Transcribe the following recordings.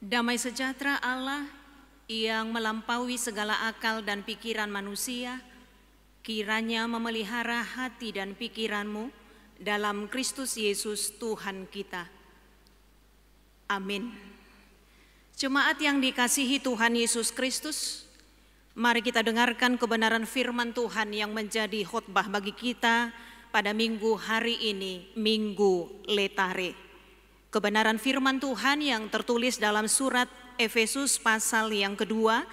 Damai sejahtera Allah yang melampaui segala akal dan pikiran manusia, kiranya memelihara hati dan pikiranmu dalam Kristus Yesus Tuhan kita. Amin. Jemaat yang dikasihi Tuhan Yesus Kristus, mari kita dengarkan kebenaran firman Tuhan yang menjadi khotbah bagi kita pada minggu hari ini, Minggu Letare. Kebenaran firman Tuhan yang tertulis dalam surat Efesus pasal yang kedua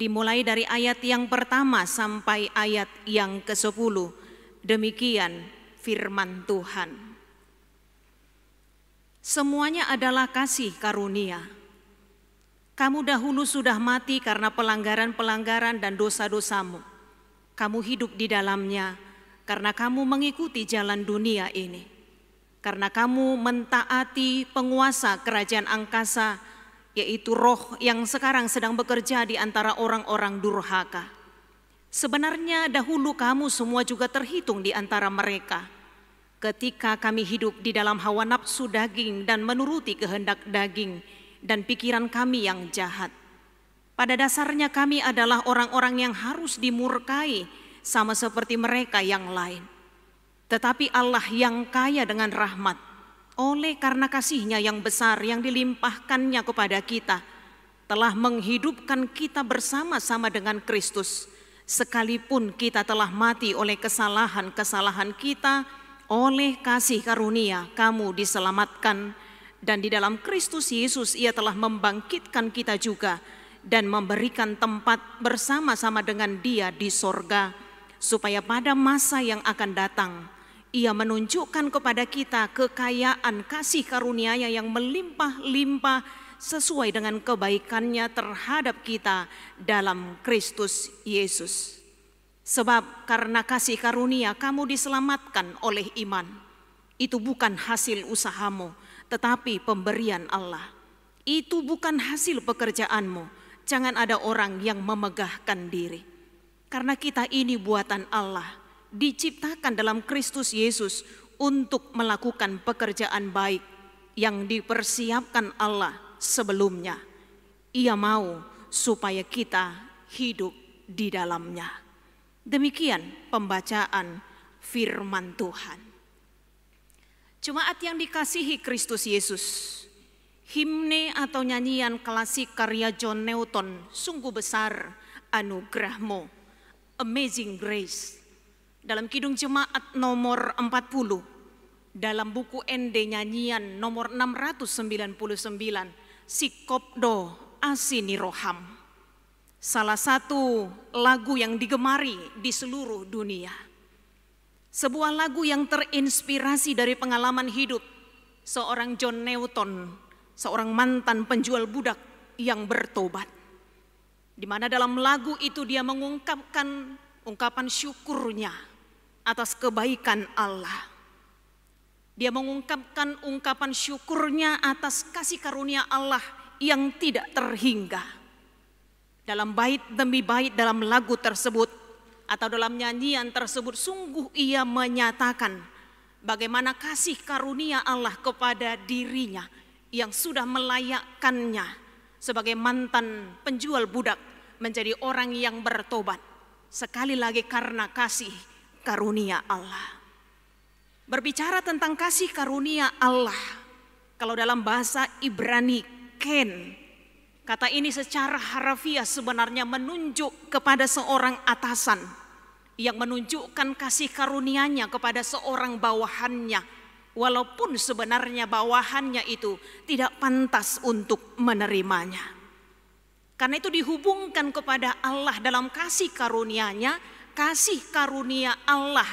dimulai dari ayat yang pertama sampai ayat yang ke-10. Demikian firman Tuhan. Semuanya adalah kasih karunia. Kamu dahulu sudah mati karena pelanggaran-pelanggaran dan dosa-dosamu. Kamu hidup di dalamnya karena kamu mengikuti jalan dunia ini karena kamu mentaati penguasa kerajaan angkasa, yaitu roh yang sekarang sedang bekerja di antara orang-orang durhaka. Sebenarnya dahulu kamu semua juga terhitung di antara mereka. Ketika kami hidup di dalam hawa nafsu daging dan menuruti kehendak daging dan pikiran kami yang jahat. Pada dasarnya kami adalah orang-orang yang harus dimurkai sama seperti mereka yang lain. Tetapi Allah yang kaya dengan rahmat, oleh karena kasihnya yang besar yang dilimpahkannya kepada kita, telah menghidupkan kita bersama-sama dengan Kristus, sekalipun kita telah mati oleh kesalahan-kesalahan kita, oleh kasih karunia kamu diselamatkan, dan di dalam Kristus Yesus ia telah membangkitkan kita juga, dan memberikan tempat bersama-sama dengan dia di sorga, supaya pada masa yang akan datang, ia menunjukkan kepada kita kekayaan kasih karunia-Nya yang melimpah-limpah sesuai dengan kebaikannya terhadap kita dalam Kristus Yesus. Sebab karena kasih karunia kamu diselamatkan oleh iman. Itu bukan hasil usahamu, tetapi pemberian Allah. Itu bukan hasil pekerjaanmu. Jangan ada orang yang memegahkan diri. Karena kita ini buatan Allah diciptakan dalam Kristus Yesus untuk melakukan pekerjaan baik yang dipersiapkan Allah sebelumnya. Ia mau supaya kita hidup di dalamnya. Demikian pembacaan firman Tuhan. Jemaat yang dikasihi Kristus Yesus, himne atau nyanyian klasik karya John Newton, sungguh besar anugerahmu, Amazing Grace, dalam Kidung Jemaat nomor 40, dalam buku ND Nyanyian nomor 699, Sikopdo roham Salah satu lagu yang digemari di seluruh dunia. Sebuah lagu yang terinspirasi dari pengalaman hidup seorang John Newton, seorang mantan penjual budak yang bertobat. Di mana dalam lagu itu dia mengungkapkan ungkapan syukurnya atas kebaikan Allah. Dia mengungkapkan ungkapan syukurnya atas kasih karunia Allah yang tidak terhingga. Dalam bait demi bait dalam lagu tersebut atau dalam nyanyian tersebut sungguh ia menyatakan bagaimana kasih karunia Allah kepada dirinya yang sudah melayakkannya sebagai mantan penjual budak menjadi orang yang bertobat. Sekali lagi karena kasih karunia Allah. Berbicara tentang kasih karunia Allah, kalau dalam bahasa Ibrani, ken, kata ini secara harafiah sebenarnya menunjuk kepada seorang atasan yang menunjukkan kasih karunianya kepada seorang bawahannya, walaupun sebenarnya bawahannya itu tidak pantas untuk menerimanya. Karena itu dihubungkan kepada Allah dalam kasih karunianya nya kasih karunia Allah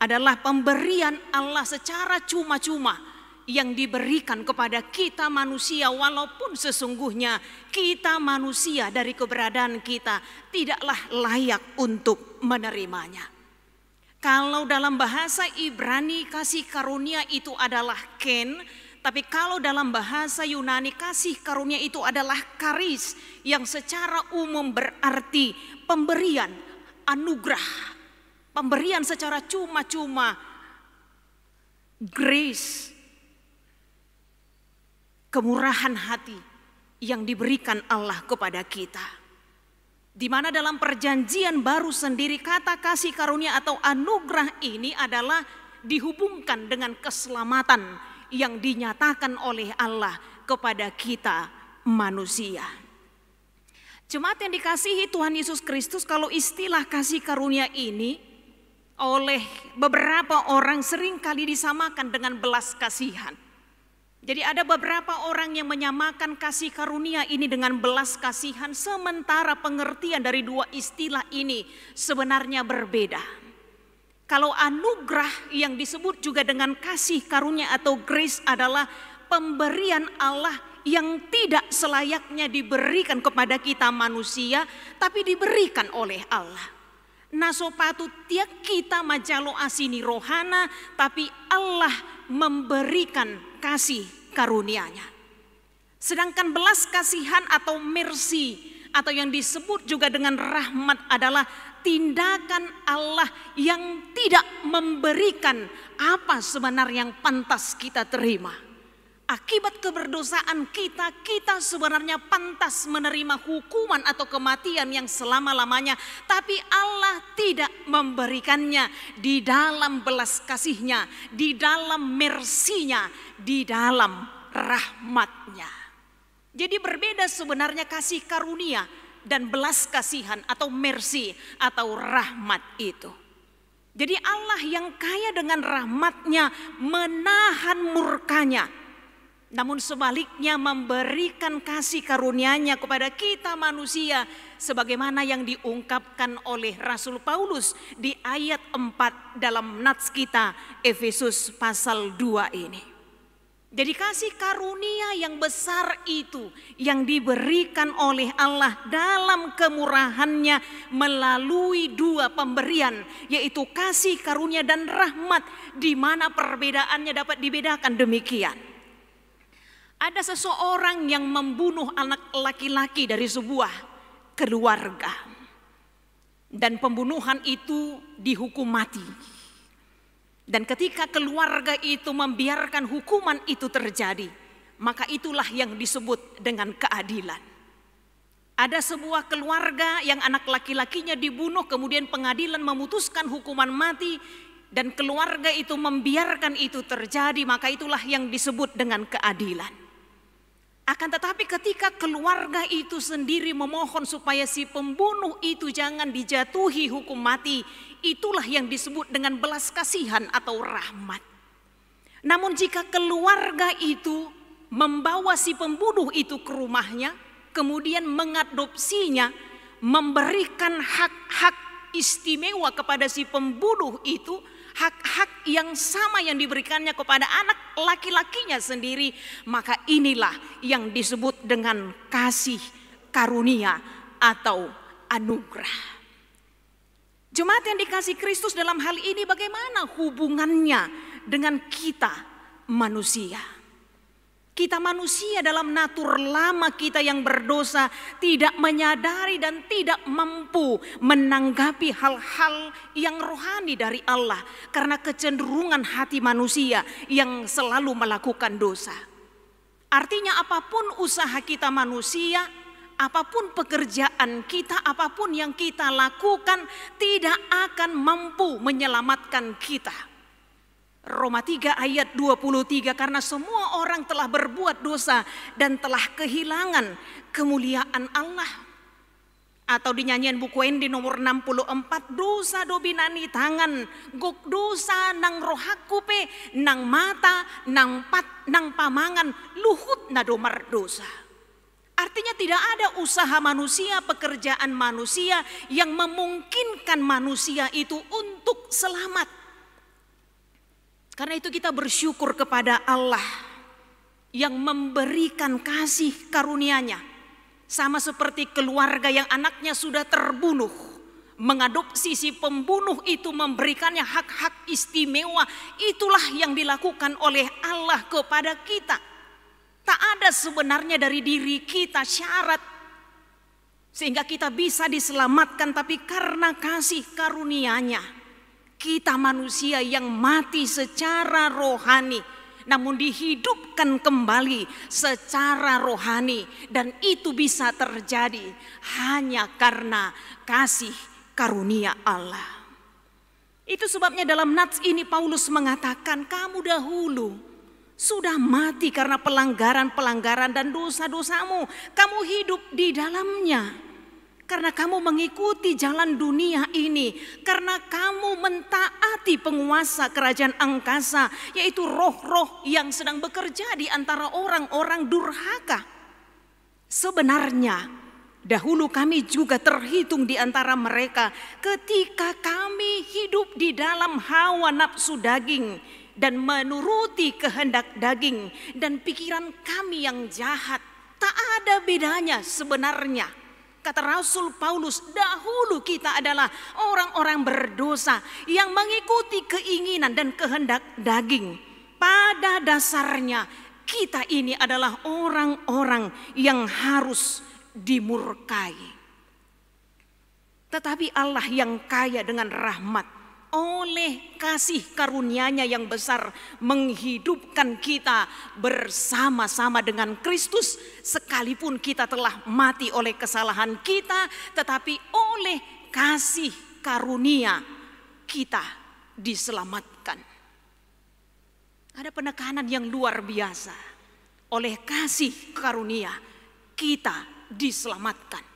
adalah pemberian Allah secara cuma-cuma yang diberikan kepada kita manusia walaupun sesungguhnya kita manusia dari keberadaan kita tidaklah layak untuk menerimanya. Kalau dalam bahasa Ibrani kasih karunia itu adalah ken, tapi kalau dalam bahasa Yunani kasih karunia itu adalah karis yang secara umum berarti pemberian anugerah, pemberian secara cuma-cuma, grace, kemurahan hati yang diberikan Allah kepada kita. Di mana dalam perjanjian baru sendiri kata kasih karunia atau anugerah ini adalah dihubungkan dengan keselamatan yang dinyatakan oleh Allah kepada kita manusia. Jemaat yang dikasihi Tuhan Yesus Kristus, kalau istilah kasih karunia ini oleh beberapa orang seringkali disamakan dengan belas kasihan. Jadi ada beberapa orang yang menyamakan kasih karunia ini dengan belas kasihan sementara pengertian dari dua istilah ini sebenarnya berbeda. Kalau anugerah yang disebut juga dengan kasih karunia atau grace adalah pemberian Allah yang tidak selayaknya diberikan kepada kita manusia, tapi diberikan oleh Allah. Nasopatu tiak kita majalo asini rohana, tapi Allah memberikan kasih karuniaNya. Sedangkan belas kasihan atau mercy atau yang disebut juga dengan rahmat adalah tindakan Allah yang tidak memberikan apa sebenarnya yang pantas kita terima. Akibat keberdosaan kita, kita sebenarnya pantas menerima hukuman atau kematian yang selama-lamanya. Tapi Allah tidak memberikannya di dalam belas kasihnya, di dalam mersinya, di dalam rahmatnya. Jadi berbeda sebenarnya kasih karunia dan belas kasihan atau mersi atau rahmat itu. Jadi Allah yang kaya dengan rahmatnya menahan murkanya namun sebaliknya memberikan kasih karunia-Nya kepada kita manusia sebagaimana yang diungkapkan oleh Rasul Paulus di ayat 4 dalam nats kita Efesus pasal 2 ini. Jadi kasih karunia yang besar itu yang diberikan oleh Allah dalam kemurahannya melalui dua pemberian yaitu kasih karunia dan rahmat di mana perbedaannya dapat dibedakan demikian. Ada seseorang yang membunuh anak laki-laki dari sebuah keluarga. Dan pembunuhan itu dihukum mati. Dan ketika keluarga itu membiarkan hukuman itu terjadi, maka itulah yang disebut dengan keadilan. Ada sebuah keluarga yang anak laki-lakinya dibunuh, kemudian pengadilan memutuskan hukuman mati, dan keluarga itu membiarkan itu terjadi, maka itulah yang disebut dengan keadilan. Akan tetapi ketika keluarga itu sendiri memohon supaya si pembunuh itu jangan dijatuhi hukum mati, itulah yang disebut dengan belas kasihan atau rahmat. Namun jika keluarga itu membawa si pembunuh itu ke rumahnya, kemudian mengadopsinya, memberikan hak-hak istimewa kepada si pembunuh itu hak-hak yang sama yang diberikannya kepada anak laki-lakinya sendiri maka inilah yang disebut dengan kasih karunia atau anugerah Jemaat yang dikasih Kristus dalam hal ini bagaimana hubungannya dengan kita manusia? Kita manusia dalam natur lama kita yang berdosa tidak menyadari dan tidak mampu menanggapi hal-hal yang rohani dari Allah karena kecenderungan hati manusia yang selalu melakukan dosa. Artinya apapun usaha kita manusia, apapun pekerjaan kita, apapun yang kita lakukan tidak akan mampu menyelamatkan kita. Roma 3 ayat 23 karena semua orang telah berbuat dosa dan telah kehilangan kemuliaan Allah. Atau di nyanyian buku di nomor 64 dosa dobinani tangan gok dosa nang rohaku pe nang mata nang pat nang pamangan luhut nadomar dosa. Artinya tidak ada usaha manusia, pekerjaan manusia yang memungkinkan manusia itu untuk selamat karena itu kita bersyukur kepada Allah yang memberikan kasih karunia-Nya. Sama seperti keluarga yang anaknya sudah terbunuh. Mengadopsi si pembunuh itu memberikannya hak-hak istimewa. Itulah yang dilakukan oleh Allah kepada kita. Tak ada sebenarnya dari diri kita syarat sehingga kita bisa diselamatkan tapi karena kasih karunia-Nya. Kita manusia yang mati secara rohani, namun dihidupkan kembali secara rohani, dan itu bisa terjadi hanya karena kasih karunia Allah. Itu sebabnya dalam nats ini Paulus mengatakan kamu dahulu sudah mati karena pelanggaran-pelanggaran dan dosa-dosamu. Kamu hidup di dalamnya. Karena kamu mengikuti jalan dunia ini, karena kamu mentaati penguasa kerajaan angkasa, yaitu roh-roh yang sedang bekerja di antara orang-orang durhaka. Sebenarnya, dahulu kami juga terhitung di antara mereka ketika kami hidup di dalam hawa nafsu daging dan menuruti kehendak daging dan pikiran kami yang jahat. Tak ada bedanya sebenarnya Kata Rasul Paulus, dahulu kita adalah orang-orang berdosa yang mengikuti keinginan dan kehendak daging. Pada dasarnya, kita ini adalah orang-orang yang harus dimurkai. Tetapi Allah yang kaya dengan rahmat oleh kasih karunia-Nya yang besar menghidupkan kita bersama-sama dengan Kristus sekalipun kita telah mati oleh kesalahan kita tetapi oleh kasih karunia kita diselamatkan. Ada penekanan yang luar biasa. Oleh kasih karunia kita diselamatkan.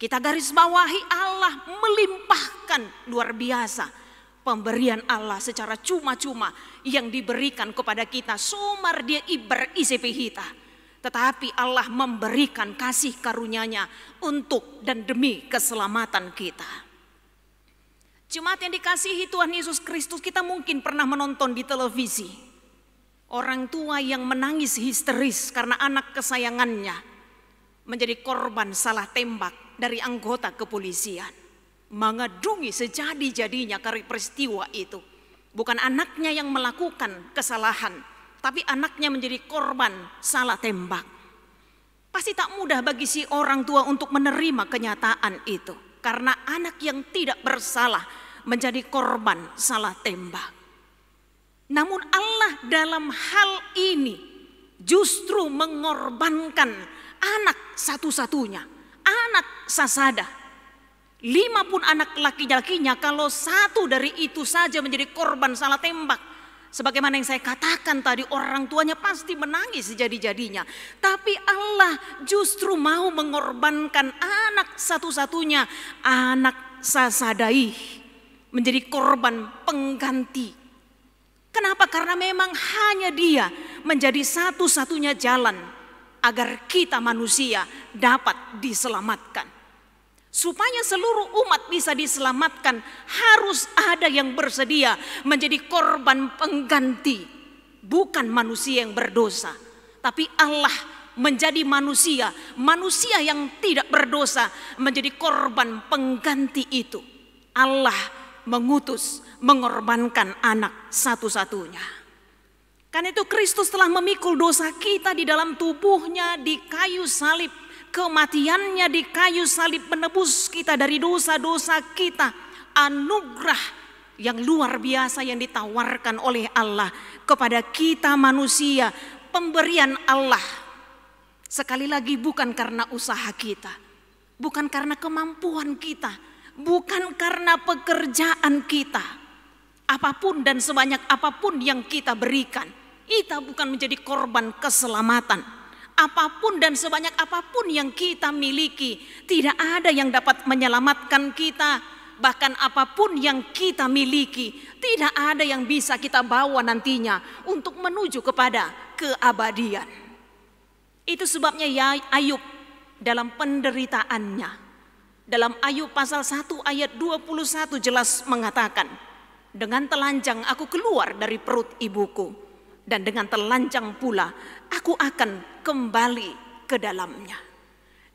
Kita garis bawahi Allah melimpahkan luar biasa pemberian Allah secara cuma-cuma yang diberikan kepada kita. Sumar dia iber isi Tetapi Allah memberikan kasih karunia-Nya untuk dan demi keselamatan kita. Jemaat yang dikasihi Tuhan Yesus Kristus, kita mungkin pernah menonton di televisi orang tua yang menangis histeris karena anak kesayangannya menjadi korban salah tembak dari anggota kepolisian mengadungi sejadi-jadinya karir peristiwa itu. Bukan anaknya yang melakukan kesalahan, tapi anaknya menjadi korban salah tembak. Pasti tak mudah bagi si orang tua untuk menerima kenyataan itu. Karena anak yang tidak bersalah menjadi korban salah tembak. Namun Allah dalam hal ini justru mengorbankan anak satu-satunya anak sasada. Lima pun anak laki-lakinya kalau satu dari itu saja menjadi korban salah tembak. Sebagaimana yang saya katakan tadi orang tuanya pasti menangis sejadi-jadinya. Tapi Allah justru mau mengorbankan anak satu-satunya. Anak sasadai menjadi korban pengganti. Kenapa? Karena memang hanya dia menjadi satu-satunya jalan agar kita manusia dapat diselamatkan. Supaya seluruh umat bisa diselamatkan, harus ada yang bersedia menjadi korban pengganti, bukan manusia yang berdosa, tapi Allah menjadi manusia, manusia yang tidak berdosa menjadi korban pengganti itu. Allah mengutus, mengorbankan anak satu-satunya. Karena itu Kristus telah memikul dosa kita di dalam tubuhnya di kayu salib. Kematiannya di kayu salib menebus kita dari dosa-dosa kita. Anugerah yang luar biasa yang ditawarkan oleh Allah kepada kita manusia. Pemberian Allah sekali lagi bukan karena usaha kita. Bukan karena kemampuan kita. Bukan karena pekerjaan kita. Apapun dan sebanyak apapun yang kita berikan kita bukan menjadi korban keselamatan. Apapun dan sebanyak apapun yang kita miliki, tidak ada yang dapat menyelamatkan kita. Bahkan apapun yang kita miliki, tidak ada yang bisa kita bawa nantinya untuk menuju kepada keabadian. Itu sebabnya ya Ayub dalam penderitaannya. Dalam Ayub pasal 1 ayat 21 jelas mengatakan, dengan telanjang aku keluar dari perut ibuku dan dengan telanjang pula aku akan kembali ke dalamnya.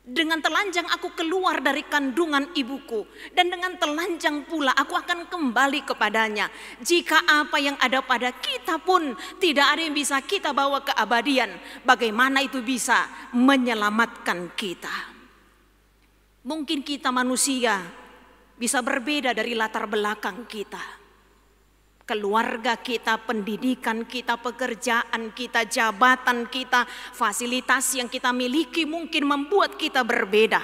Dengan telanjang aku keluar dari kandungan ibuku dan dengan telanjang pula aku akan kembali kepadanya. Jika apa yang ada pada kita pun tidak ada yang bisa kita bawa ke abadian, bagaimana itu bisa menyelamatkan kita? Mungkin kita manusia bisa berbeda dari latar belakang kita keluarga kita, pendidikan kita, pekerjaan kita, jabatan kita, fasilitas yang kita miliki mungkin membuat kita berbeda.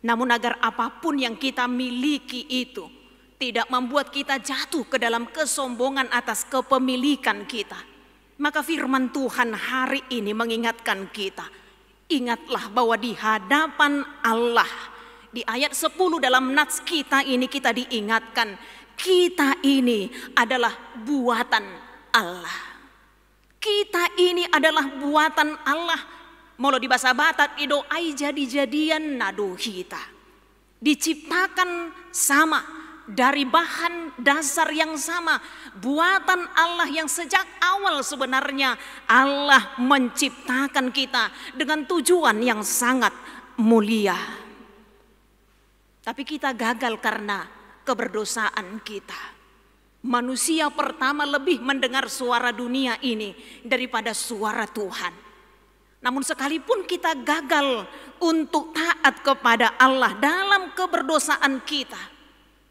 Namun agar apapun yang kita miliki itu tidak membuat kita jatuh ke dalam kesombongan atas kepemilikan kita. Maka firman Tuhan hari ini mengingatkan kita, ingatlah bahwa di hadapan Allah, di ayat 10 dalam nats kita ini kita diingatkan, kita ini adalah buatan Allah. Kita ini adalah buatan Allah. Molo di bahasa Batak, ido ai jadi-jadian nado kita. Diciptakan sama dari bahan dasar yang sama. Buatan Allah yang sejak awal sebenarnya Allah menciptakan kita dengan tujuan yang sangat mulia. Tapi kita gagal karena keberdosaan kita. Manusia pertama lebih mendengar suara dunia ini daripada suara Tuhan. Namun, sekalipun kita gagal untuk taat kepada Allah dalam keberdosaan kita,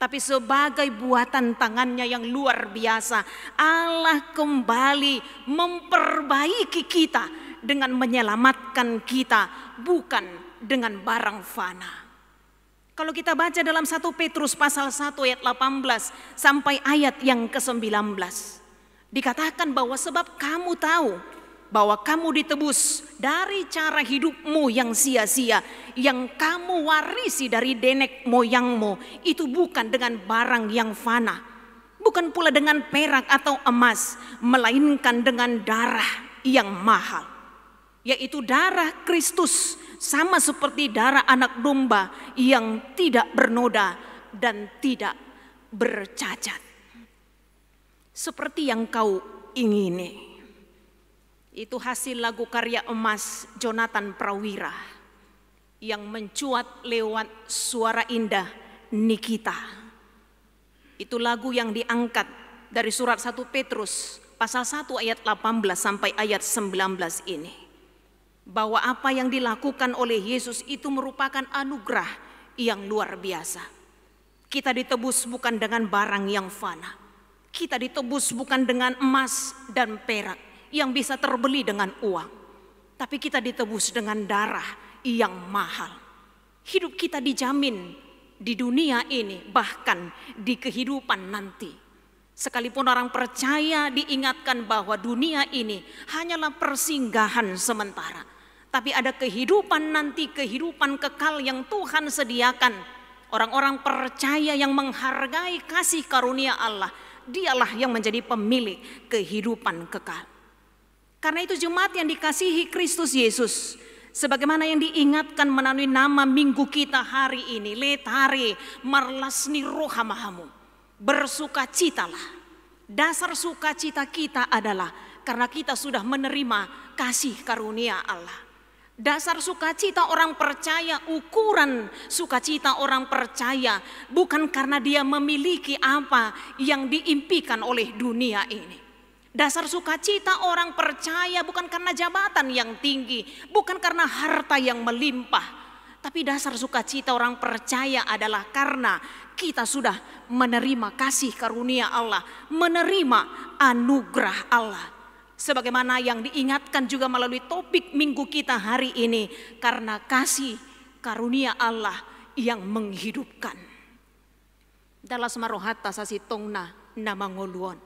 tapi sebagai buatan tangannya yang luar biasa, Allah kembali memperbaiki kita dengan menyelamatkan kita, bukan dengan barang fana. Kalau kita baca dalam 1 Petrus pasal 1 ayat 18 sampai ayat yang ke-19. Dikatakan bahwa sebab kamu tahu bahwa kamu ditebus dari cara hidupmu yang sia-sia yang kamu warisi dari denek moyangmu itu bukan dengan barang yang fana bukan pula dengan perak atau emas melainkan dengan darah yang mahal yaitu darah Kristus sama seperti darah anak domba yang tidak bernoda dan tidak bercacat. Seperti yang kau ingini. Itu hasil lagu karya emas Jonathan Prawira yang mencuat lewat suara indah Nikita. Itu lagu yang diangkat dari surat 1 Petrus pasal 1 ayat 18 sampai ayat 19 ini bahwa apa yang dilakukan oleh Yesus itu merupakan anugerah yang luar biasa. Kita ditebus bukan dengan barang yang fana. Kita ditebus bukan dengan emas dan perak yang bisa terbeli dengan uang. Tapi kita ditebus dengan darah yang mahal. Hidup kita dijamin di dunia ini bahkan di kehidupan nanti. Sekalipun orang percaya diingatkan bahwa dunia ini hanyalah persinggahan sementara tapi ada kehidupan nanti, kehidupan kekal yang Tuhan sediakan. Orang-orang percaya yang menghargai kasih karunia Allah, dialah yang menjadi pemilik kehidupan kekal. Karena itu jemaat yang dikasihi Kristus Yesus, sebagaimana yang diingatkan melalui nama minggu kita hari ini, letare marlasni rohamahamu, bersukacitalah. Dasar sukacita kita adalah karena kita sudah menerima kasih karunia Allah. Dasar sukacita orang percaya, ukuran sukacita orang percaya bukan karena dia memiliki apa yang diimpikan oleh dunia ini. Dasar sukacita orang percaya bukan karena jabatan yang tinggi, bukan karena harta yang melimpah, tapi dasar sukacita orang percaya adalah karena kita sudah menerima kasih karunia Allah, menerima anugerah Allah sebagaimana yang diingatkan juga melalui topik minggu kita hari ini karena kasih karunia Allah yang menghidupkan. semarohata sasi tongna nama ngoluon.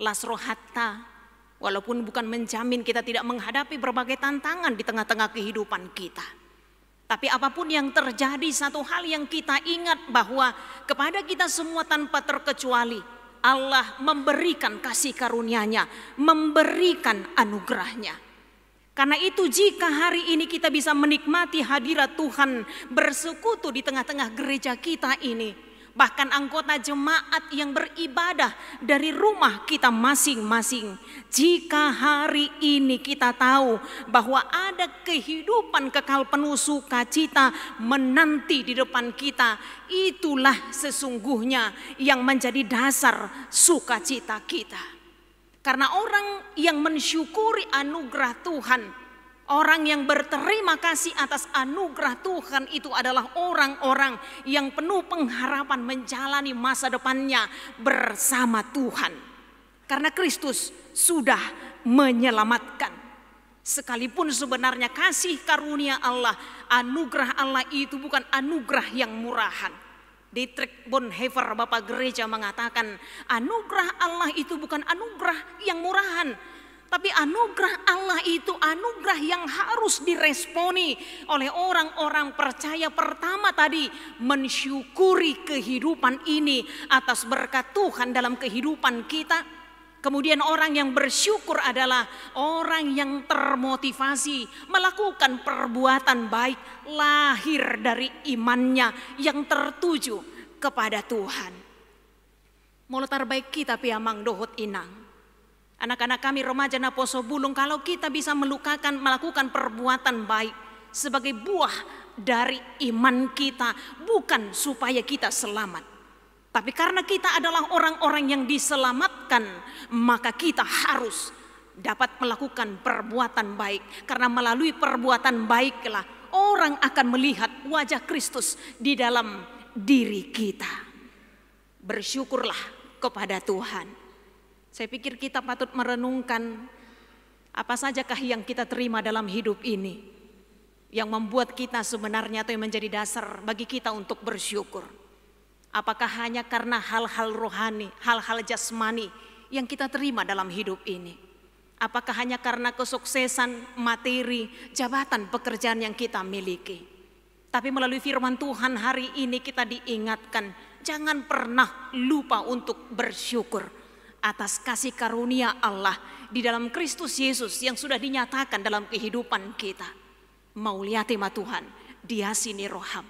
Las rohata walaupun bukan menjamin kita tidak menghadapi berbagai tantangan di tengah-tengah kehidupan kita. Tapi apapun yang terjadi satu hal yang kita ingat bahwa kepada kita semua tanpa terkecuali Allah memberikan kasih karunia-Nya, memberikan anugerah-Nya. Karena itu jika hari ini kita bisa menikmati hadirat Tuhan bersekutu di tengah-tengah gereja kita ini, bahkan anggota jemaat yang beribadah dari rumah kita masing-masing. Jika hari ini kita tahu bahwa ada kehidupan kekal penuh sukacita menanti di depan kita, itulah sesungguhnya yang menjadi dasar sukacita kita. Karena orang yang mensyukuri anugerah Tuhan, Orang yang berterima kasih atas anugerah Tuhan itu adalah orang-orang yang penuh pengharapan menjalani masa depannya bersama Tuhan. Karena Kristus sudah menyelamatkan. Sekalipun sebenarnya kasih karunia Allah, anugerah Allah itu bukan anugerah yang murahan. Dietrich Bonhoeffer, Bapak Gereja mengatakan, anugerah Allah itu bukan anugerah yang murahan, tapi anugerah Allah itu anugerah yang harus diresponi oleh orang-orang percaya pertama tadi. Mensyukuri kehidupan ini atas berkat Tuhan dalam kehidupan kita. Kemudian orang yang bersyukur adalah orang yang termotivasi melakukan perbuatan baik lahir dari imannya yang tertuju kepada Tuhan. Molotar baik kita piamang dohot inang anak-anak kami remaja Naposo Bulung, kalau kita bisa melukakan, melakukan perbuatan baik sebagai buah dari iman kita, bukan supaya kita selamat. Tapi karena kita adalah orang-orang yang diselamatkan, maka kita harus dapat melakukan perbuatan baik. Karena melalui perbuatan baiklah orang akan melihat wajah Kristus di dalam diri kita. Bersyukurlah kepada Tuhan. Saya pikir kita patut merenungkan apa sajakah yang kita terima dalam hidup ini yang membuat kita sebenarnya atau yang menjadi dasar bagi kita untuk bersyukur. Apakah hanya karena hal-hal rohani, hal-hal jasmani yang kita terima dalam hidup ini? Apakah hanya karena kesuksesan materi, jabatan, pekerjaan yang kita miliki? Tapi melalui firman Tuhan hari ini kita diingatkan, jangan pernah lupa untuk bersyukur atas kasih karunia Allah di dalam Kristus Yesus yang sudah dinyatakan dalam kehidupan kita. mau lihat tema Tuhan, diasini roham.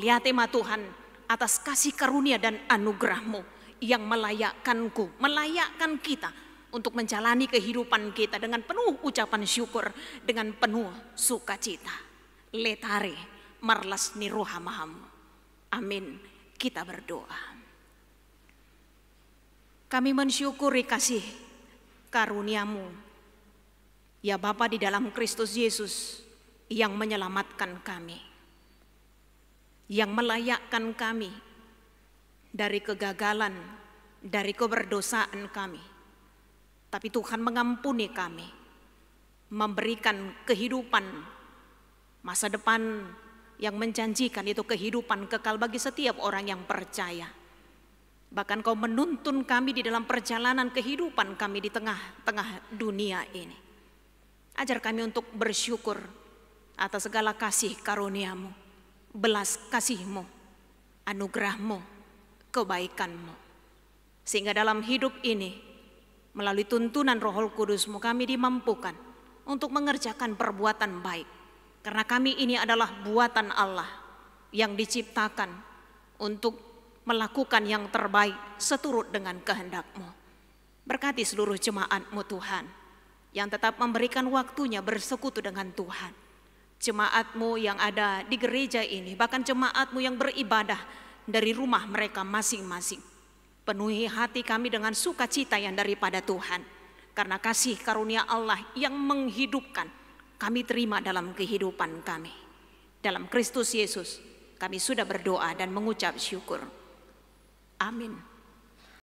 lihat tema Tuhan atas kasih karunia dan anugerahmu yang melayakkanku, melayakkan kita untuk menjalani kehidupan kita dengan penuh ucapan syukur, dengan penuh sukacita. Letare marlas niruhamaham. Amin. Kita berdoa. Kami mensyukuri kasih karuniamu. Ya Bapa di dalam Kristus Yesus yang menyelamatkan kami. Yang melayakkan kami dari kegagalan, dari keberdosaan kami. Tapi Tuhan mengampuni kami. Memberikan kehidupan masa depan yang menjanjikan itu kehidupan kekal bagi setiap orang yang percaya Bahkan kau menuntun kami di dalam perjalanan kehidupan kami di tengah-tengah dunia ini. Ajar kami untuk bersyukur atas segala kasih karuniamu, belas kasihmu, anugerahmu, kebaikanmu. Sehingga dalam hidup ini, melalui tuntunan roh kudusmu kami dimampukan untuk mengerjakan perbuatan baik. Karena kami ini adalah buatan Allah yang diciptakan untuk melakukan yang terbaik seturut dengan kehendakmu. Berkati seluruh jemaatmu Tuhan, yang tetap memberikan waktunya bersekutu dengan Tuhan. Jemaatmu yang ada di gereja ini, bahkan jemaatmu yang beribadah dari rumah mereka masing-masing. Penuhi hati kami dengan sukacita yang daripada Tuhan. Karena kasih karunia Allah yang menghidupkan, kami terima dalam kehidupan kami. Dalam Kristus Yesus, kami sudah berdoa dan mengucap syukur. Amin.